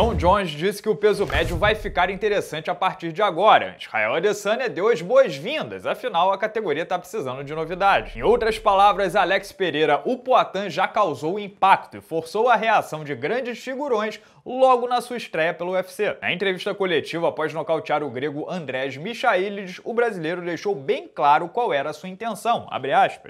John Jones disse que o peso médio vai ficar interessante a partir de agora. Israel Adesanya deu as boas-vindas, afinal a categoria está precisando de novidades. Em outras palavras, Alex Pereira, o Poatan já causou impacto e forçou a reação de grandes figurões logo na sua estreia pelo UFC. Na entrevista coletiva após nocautear o grego Andrés Michailides, o brasileiro deixou bem claro qual era a sua intenção,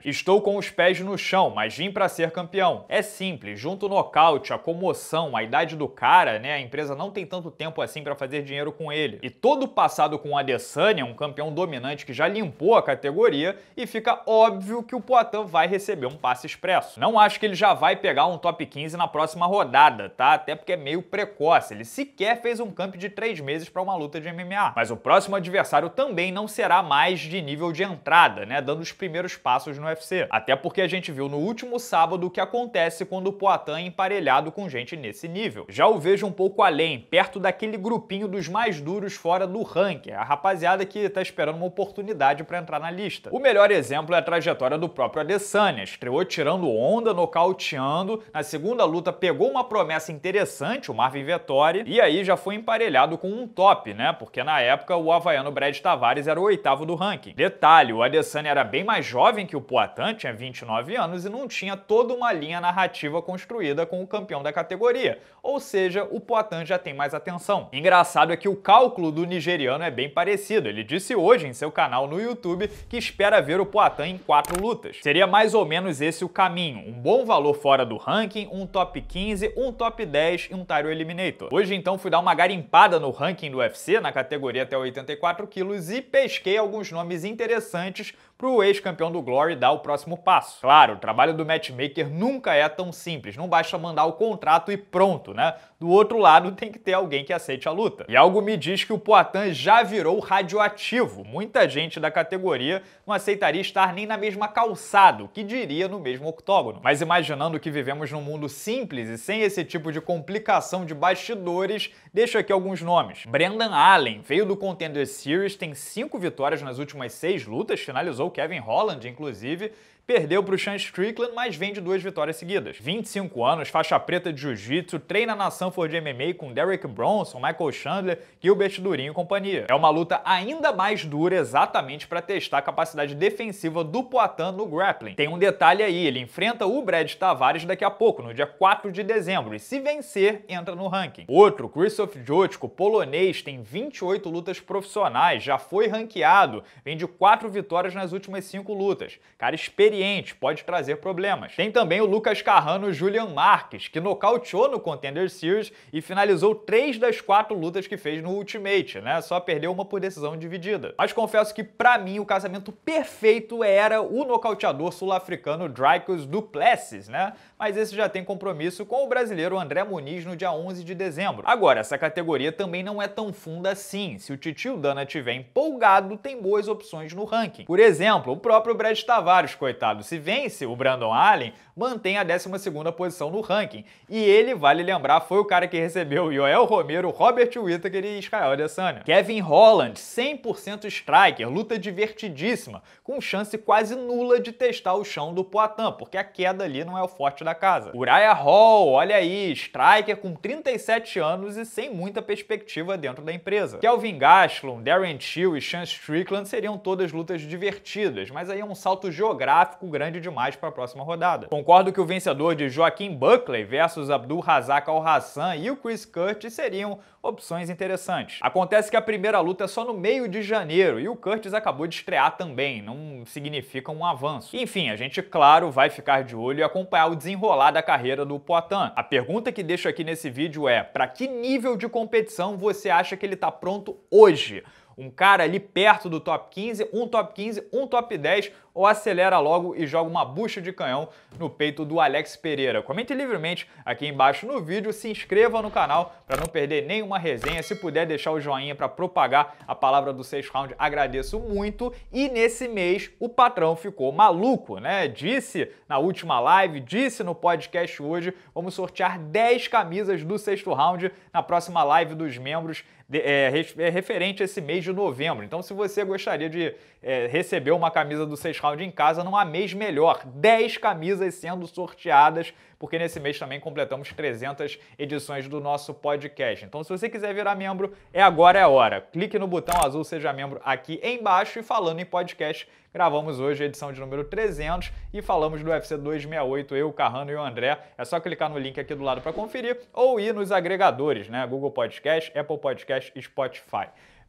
Estou com os pés no chão, mas vim para ser campeão. É simples, junto o nocaute, a comoção, a idade do cara, né? A empresa não tem tanto tempo assim para fazer dinheiro com ele. E todo o passado com o Adesanya, um campeão dominante que já limpou a categoria, e fica óbvio que o Poitin vai receber um passe expresso. Não acho que ele já vai pegar um top 15 na próxima rodada, tá? Até porque é meio meio precoce, ele sequer fez um camp de três meses para uma luta de MMA. Mas o próximo adversário também não será mais de nível de entrada, né, dando os primeiros passos no UFC. Até porque a gente viu no último sábado o que acontece quando o Poitin é emparelhado com gente nesse nível. Já o vejo um pouco além, perto daquele grupinho dos mais duros fora do ranking, a rapaziada que tá esperando uma oportunidade para entrar na lista. O melhor exemplo é a trajetória do próprio Adesanya, estreou tirando onda, nocauteando, na segunda luta pegou uma promessa interessante, o Marvin Vettori, e aí já foi emparelhado com um top, né? Porque na época o havaiano Brad Tavares era o oitavo do ranking. Detalhe, o Adesanya era bem mais jovem que o Poitin, tinha 29 anos, e não tinha toda uma linha narrativa construída com o campeão da categoria. Ou seja, o Poitin já tem mais atenção. Engraçado é que o cálculo do nigeriano é bem parecido. Ele disse hoje em seu canal no YouTube que espera ver o Poitin em quatro lutas. Seria mais ou menos esse o caminho. Um bom valor fora do ranking, um top 15, um top 10 e um title Mario Eliminator. Hoje então fui dar uma garimpada no ranking do UFC, na categoria até 84 quilos, e pesquei alguns nomes interessantes para o ex-campeão do Glory dar o próximo passo. Claro, o trabalho do matchmaker nunca é tão simples, não basta mandar o contrato e pronto, né? Do outro lado tem que ter alguém que aceite a luta. E algo me diz que o Poitin já virou radioativo. Muita gente da categoria não aceitaria estar nem na mesma calçada, o que diria no mesmo octógono. Mas imaginando que vivemos num mundo simples e sem esse tipo de complicação de bastidores, deixo aqui alguns nomes. Brendan Allen veio do Contender Series, tem cinco vitórias nas últimas seis lutas, finalizou o Kevin Holland, inclusive, Perdeu para o Sean Strickland, mas vem de duas vitórias seguidas. 25 anos, faixa preta de jiu-jitsu, treina na Sanford MMA com Derek Bronson, Michael Chandler, Gilbert Durinho e companhia. É uma luta ainda mais dura exatamente para testar a capacidade defensiva do Poitin no grappling. Tem um detalhe aí, ele enfrenta o Brad Tavares daqui a pouco, no dia 4 de dezembro, e se vencer, entra no ranking. Outro, Christoph Jotko, polonês, tem 28 lutas profissionais, já foi ranqueado, vem de 4 vitórias nas últimas últimas cinco lutas. Cara experiente, pode trazer problemas. Tem também o Lucas Carrano o Julian Marques, que nocauteou no Contender Series e finalizou três das quatro lutas que fez no Ultimate, né? Só perdeu uma por decisão dividida. Mas confesso que, para mim, o casamento perfeito era o nocauteador sul-africano Drykos Duplessis, né? mas esse já tem compromisso com o brasileiro André Muniz no dia 11 de dezembro. Agora, essa categoria também não é tão funda assim. Se o Titio Dana tiver empolgado, tem boas opções no ranking. Por exemplo, o próprio Brad Tavares, coitado, se vence o Brandon Allen, mantém a 12ª posição no ranking. E ele, vale lembrar, foi o cara que recebeu Joel Romero, Robert Whittaker e Israel Adesanya. Kevin Holland, 100% striker, luta divertidíssima, com chance quase nula de testar o chão do Poitin, porque a queda ali não é o forte da da casa. Uriah Hall, olha aí, striker com 37 anos e sem muita perspectiva dentro da empresa. Kelvin Gastelum, Darren Till e Sean Strickland seriam todas lutas divertidas, mas aí é um salto geográfico grande demais para a próxima rodada. Concordo que o vencedor de Joaquim Buckley versus Abdul Razak Al-Hassan e o Chris Curtis seriam opções interessantes. Acontece que a primeira luta é só no meio de janeiro e o Curtis acabou de estrear também, não significa um avanço. Enfim, a gente, claro, vai ficar de olho e acompanhar o desenrolar desenrolar da carreira do Poitin. A pergunta que deixo aqui nesse vídeo é: para que nível de competição você acha que ele está pronto hoje? um cara ali perto do top 15, um top 15, um top 10, ou acelera logo e joga uma bucha de canhão no peito do Alex Pereira. Comente livremente aqui embaixo no vídeo, se inscreva no canal para não perder nenhuma resenha, se puder deixar o joinha para propagar a palavra do Sexto round, agradeço muito. E nesse mês o patrão ficou maluco, né? Disse na última live, disse no podcast hoje, vamos sortear 10 camisas do sexto round na próxima live dos membros de, é, referente a esse mês de de novembro. Então, se você gostaria de é, receber uma camisa do 6 Round em casa, não há mês melhor, 10 camisas sendo sorteadas, porque nesse mês também completamos 300 edições do nosso podcast. Então, se você quiser virar membro, é agora é a hora. Clique no botão azul Seja Membro aqui embaixo e falando em podcast, Gravamos hoje a edição de número 300 e falamos do UFC 268, eu, Carrano e o André. É só clicar no link aqui do lado para conferir ou ir nos agregadores, né? Google Podcast, Apple Podcast e Spotify.